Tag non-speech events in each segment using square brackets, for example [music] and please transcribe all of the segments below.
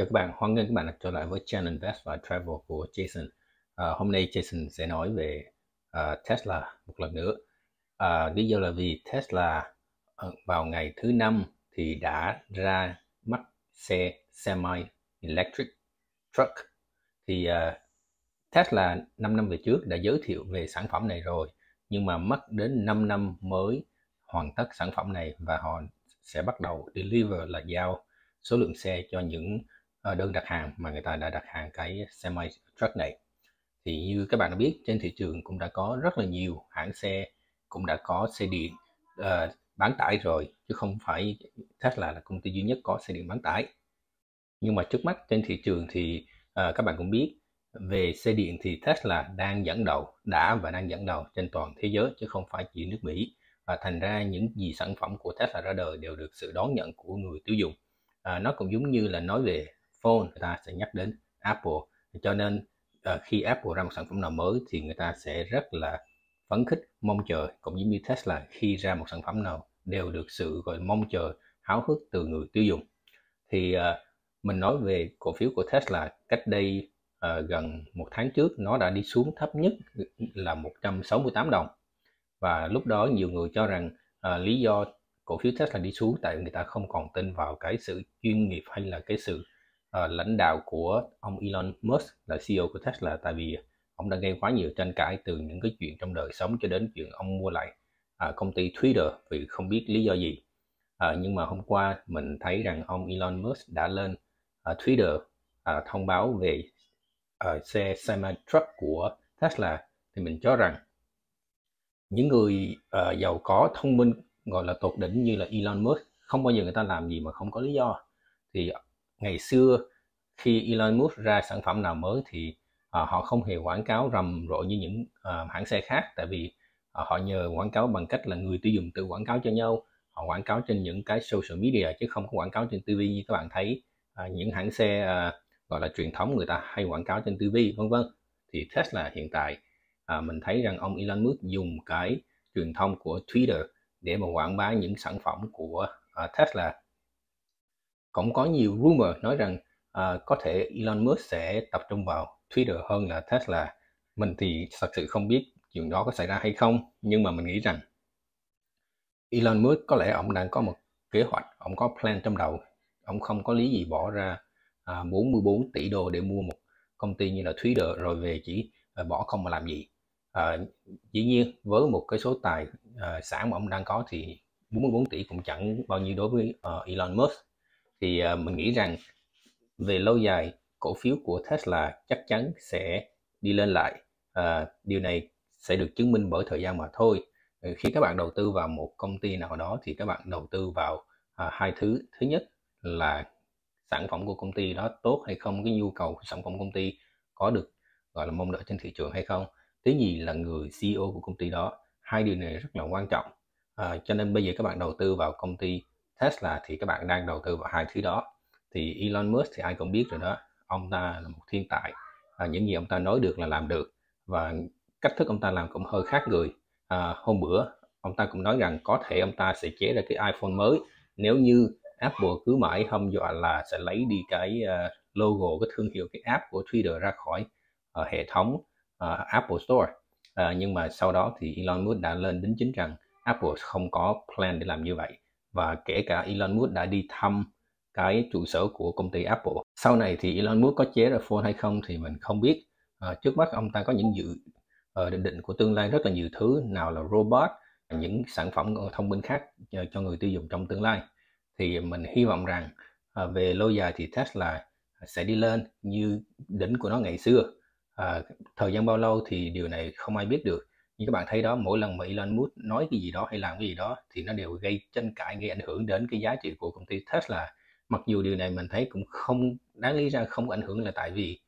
Chào các bạn, hoan nghênh các bạn đã trở lại với Channel Invest và Travel của Jason. À, hôm nay Jason sẽ nói về uh, Tesla một lần nữa. À, lý do là vì Tesla ờ, vào ngày thứ năm thì đã ra mắt xe semi electric truck. Thì uh, Tesla 5 năm về trước đã giới thiệu về sản phẩm này rồi, nhưng mà mất đến 5 năm mới hoàn tất sản phẩm này và họ sẽ bắt đầu deliver là giao số lượng xe cho những Ờ, đơn đặt hàng mà người ta đã đặt hàng cái semi truck này thì như các bạn đã biết trên thị trường cũng đã có rất là nhiều hãng xe cũng đã có xe điện uh, bán tải rồi chứ không phải Tesla là công ty duy nhất có xe điện bán tải nhưng mà trước mắt trên thị trường thì uh, các bạn cũng biết về xe điện thì Tesla đang dẫn đầu đã và đang dẫn đầu trên toàn thế giới chứ không phải chỉ nước Mỹ và thành ra những gì sản phẩm của Tesla ra đời đều được sự đón nhận của người tiêu dùng à, nó cũng giống như là nói về phone người ta sẽ nhắc đến Apple cho nên ờ, khi Apple ra một sản phẩm nào mới thì người ta sẽ rất là phấn khích mong chờ cũng giống như Tesla khi ra một sản phẩm nào đều được sự gọi mong chờ háo hức từ người tiêu dùng thì ờ, mình nói về cổ phiếu của Tesla cách đây uh, gần một tháng trước nó đã đi xuống thấp nhất là 168 đồng và lúc đó nhiều người cho rằng uh, lý do cổ phiếu Tesla đi xuống tại người ta không còn tin vào cái sự chuyên nghiệp hay là cái sự uh, lãnh đạo của ông Elon Musk là CEO của Tesla tại vì ông đã gây quá nhiều tranh cãi từ những cái chuyện trong đời sống cho đến chuyện ông mua lại uh, công ty Twitter vì không biết lý do gì uh, nhưng mà hôm qua mình thấy rằng ông Elon Musk đã lên uh, Twitter uh, thông báo về uh, xe semi-truck của Tesla thì mình cho rằng những người uh, giàu có thông minh gọi là tột đỉnh như là Elon Musk không bao giờ người ta làm gì mà không có lý do thì ngày xưa khi Elon Musk ra sản phẩm nào mới thì à, họ không hề quảng cáo rầm rộ như những à, hãng xe khác tại vì à, họ nhờ quảng cáo bằng cách là người tiêu dùng tự quảng cáo cho nhau họ quảng cáo trên những cái social media chứ không có quảng cáo trên TV như các bạn thấy à, những hãng xe à, gọi là truyền thống người ta hay quảng cáo trên TV vân vân thì Tesla hiện tại à, mình thấy rằng ông Elon Musk dùng cái truyền thông của Twitter để mà quảng bá những sản phẩm của à, Tesla cũng có nhiều rumor nói rằng à, có thể Elon Musk sẽ tập trung vào Twitter hơn là Tesla mình thì thật sự không biết chuyện đó có xảy ra hay không nhưng mà mình nghĩ rằng Elon Musk có lẽ ông đang có một kế hoạch ông có plan trong đầu ông không có lý gì bỏ ra à, 44 tỷ đô để mua một công ty như là Twitter rồi về chỉ à, bỏ không mà làm gì à, dĩ nhiên với một cái số tài à, sản mà ông đang có thì 44 tỷ cũng chẳng bao nhiêu đối với uh, Elon Musk thì à, mình nghĩ rằng về lâu dài cổ phiếu của Tesla chắc chắn sẽ đi lên lại à, điều này sẽ được chứng minh bởi thời gian mà thôi ờ, khi các bạn đầu tư vào một công ty nào đó thì các bạn đầu tư vào à, hai thứ thứ nhất là sản phẩm của công ty đó tốt hay không cái nhu cầu của sản phẩm công ty có được gọi là mong đợi trên thị trường hay không thứ nhì là người CEO của công ty đó hai điều này rất là quan trọng à, cho nên bây giờ các bạn đầu tư vào công ty Tesla thì các bạn đang đầu tư vào hai thứ đó thì Elon Musk thì ai cũng biết rồi đó ông ta là một thiên tài à, những gì ông ta nói được là làm được và cách thức ông ta làm cũng hơi khác người à, hôm bữa ông ta cũng nói rằng có thể ông ta sẽ chế ra cái iPhone mới nếu như Apple cứ mãi hâm dọa là sẽ lấy đi cái à, logo cái thương hiệu cái app của Twitter ra khỏi uh, hệ thống uh, Apple Store uh, nhưng mà sau đó thì Elon Musk đã lên đính chính rằng Apple không có plan để làm như vậy và kể cả Elon Musk đã đi thăm cái trụ sở của công ty Apple. Sau này thì Elon Musk có chế ra phone hay không thì mình không biết. À, trước mắt ông ta có những dự ờ, định định của tương lai rất là nhiều thứ, nào là robot, những sản phẩm thông minh khác ờ, cho người tiêu dùng trong tương lai. Thì mình hy vọng rằng à, về lâu dài thì Tesla sẽ đi lên như đỉnh của nó ngày xưa. À, thời gian bao lâu thì điều này không ai biết được như các bạn thấy đó mỗi lần mà Elon Musk nói cái gì đó hay làm cái gì đó thì nó đều gây tranh cãi gây ảnh hưởng đến cái giá trị của công ty Tesla mặc dù điều này mình thấy cũng không đáng lý ra không ảnh hưởng là tại vì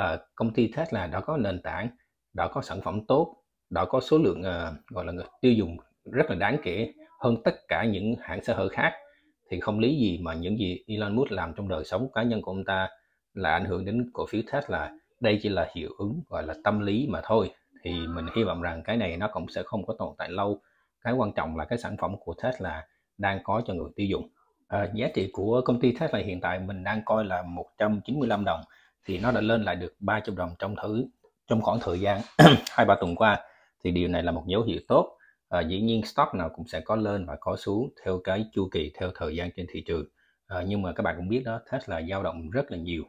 uh, công ty Tesla đã có nền tảng đã có sản phẩm tốt đã có số lượng uh, gọi là người tiêu dùng rất là đáng kể hơn tất cả những hãng xe hơi khác thì không lý gì mà những gì Elon Musk làm trong đời sống cá nhân của ông ta là ảnh hưởng đến cổ phiếu Tesla đây chỉ là hiệu ứng gọi là tâm lý mà thôi thì mình hy vọng rằng cái này nó cũng sẽ không có tồn tại lâu cái quan trọng là cái sản phẩm của Tesla đang có cho người tiêu dùng à, giá trị của công ty Tesla hiện tại mình đang coi là 195 đồng thì nó đã lên lại được 300 đồng trong thứ trong khoảng thời gian [clears throat] hai ba tuần qua thì điều này là một dấu hiệu tốt à, dĩ nhiên stock nào cũng sẽ có lên và có xuống theo cái chu kỳ theo thời gian trên thị trường à, nhưng mà các bạn cũng biết đó Tesla dao động rất là nhiều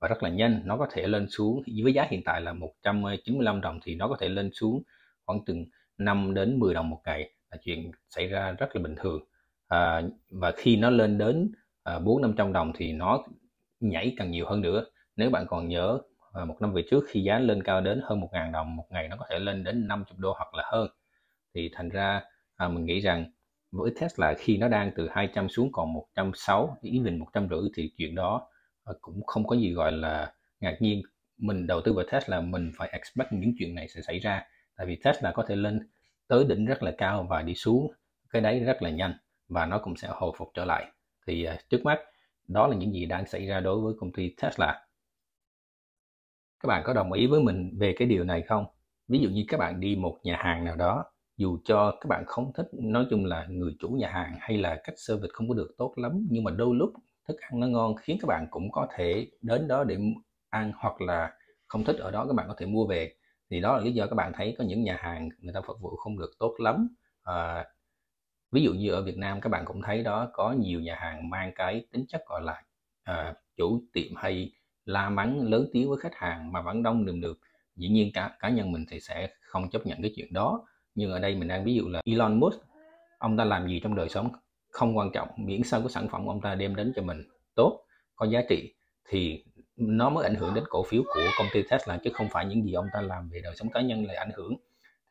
và rất là nhanh nó có thể lên xuống với giá hiện tại là 195 đồng thì nó có thể lên xuống khoảng từng 5 đến 10 đồng một ngày là chuyện xảy ra rất là bình thường à, và khi nó lên đến à, bốn năm trăm đồng thì nó nhảy càng nhiều hơn nữa nếu bạn còn nhớ à, một năm về trước khi giá lên cao đến hơn 1.000 đồng một ngày nó có thể lên đến 500 đô hoặc là hơn thì thành ra à, mình nghĩ rằng với Tesla khi nó đang từ 200 xuống còn 160 đến 150 thì chuyện đó cũng không có gì gọi là ngạc nhiên mình đầu tư vào Tesla mình phải expect những chuyện này sẽ xảy ra tại vì Tesla có thể lên tới đỉnh rất là cao và đi xuống cái đấy rất là nhanh và nó cũng sẽ hồi phục trở lại thì à, trước mắt đó là những gì đang xảy ra đối với công ty Tesla các bạn có đồng ý với mình về cái điều này không ví dụ như các bạn đi một nhà hàng nào đó dù cho các bạn không thích nói chung là người chủ nhà hàng hay là cách service không có được tốt lắm nhưng mà đôi lúc thức ăn nó ngon khiến các bạn cũng có thể đến đó để ăn hoặc là không thích ở đó các bạn có thể mua về thì đó là lý do các bạn thấy có những nhà hàng người ta phục vụ không được tốt lắm à, ví dụ như ở Việt Nam các bạn cũng thấy đó có nhiều nhà hàng mang cái tính chất gọi là à, chủ tiệm hay la mắng lớn tiếng với khách hàng mà vẫn đông nườm được dĩ nhiên cá cá nhân mình thì sẽ không chấp nhận cái chuyện đó nhưng ở đây mình đang ví dụ là Elon Musk ông ta làm gì trong đời sống không quan trọng miễn sao cái sản phẩm ông ta đem đến cho mình tốt có giá trị thì nó mới ảnh hưởng đến cổ phiếu của công ty Tesla chứ không phải những gì ông ta làm về đời sống cá nhân lại ảnh hưởng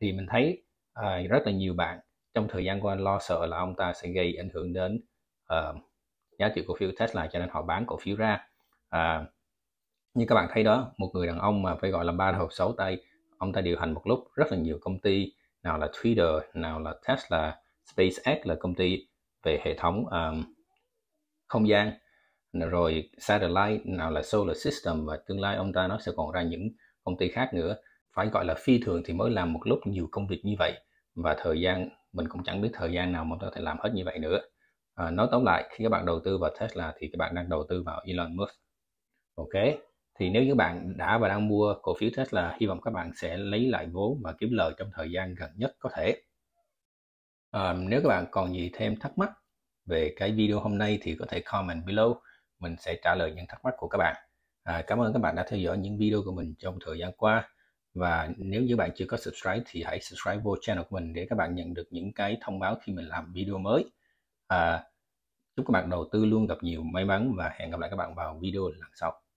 thì mình thấy à, rất là nhiều bạn trong thời gian qua lo sợ là ông ta sẽ gây ảnh hưởng đến uh, giá trị cổ phiếu Tesla cho nên họ bán cổ phiếu ra à, như các bạn thấy đó một người đàn ông mà phải gọi là ba hộp xấu tay ông ta điều hành một lúc rất là nhiều công ty nào là Twitter nào là Tesla SpaceX là công ty về hệ thống um, không gian rồi satellite nào là solar system và tương lai ông ta nó sẽ còn ra những công ty khác nữa phải gọi là phi thường thì mới làm một lúc nhiều công việc như vậy và thời gian mình cũng chẳng biết thời gian nào mà có thể làm hết như vậy nữa à, nói tóm lại khi các bạn đầu tư vào Tesla thì các bạn đang đầu tư vào Elon Musk ok thì nếu như bạn đã và đang mua cổ phiếu Tesla hy vọng các bạn sẽ lấy lại vốn và kiếm lời trong thời gian gần nhất có thể À, nếu các bạn còn gì thêm thắc mắc về cái video hôm nay thì có thể comment below. Mình sẽ trả lời những thắc mắc của các bạn. À, cảm ơn các bạn đã theo dõi những video của mình trong thời gian qua. Và nếu như bạn chưa có subscribe thì hãy subscribe vô channel của mình để các bạn nhận được những cái thông báo khi mình làm video mới. À, chúc các bạn đầu tư luôn gặp nhiều may mắn và hẹn gặp lại các bạn vào video lần sau.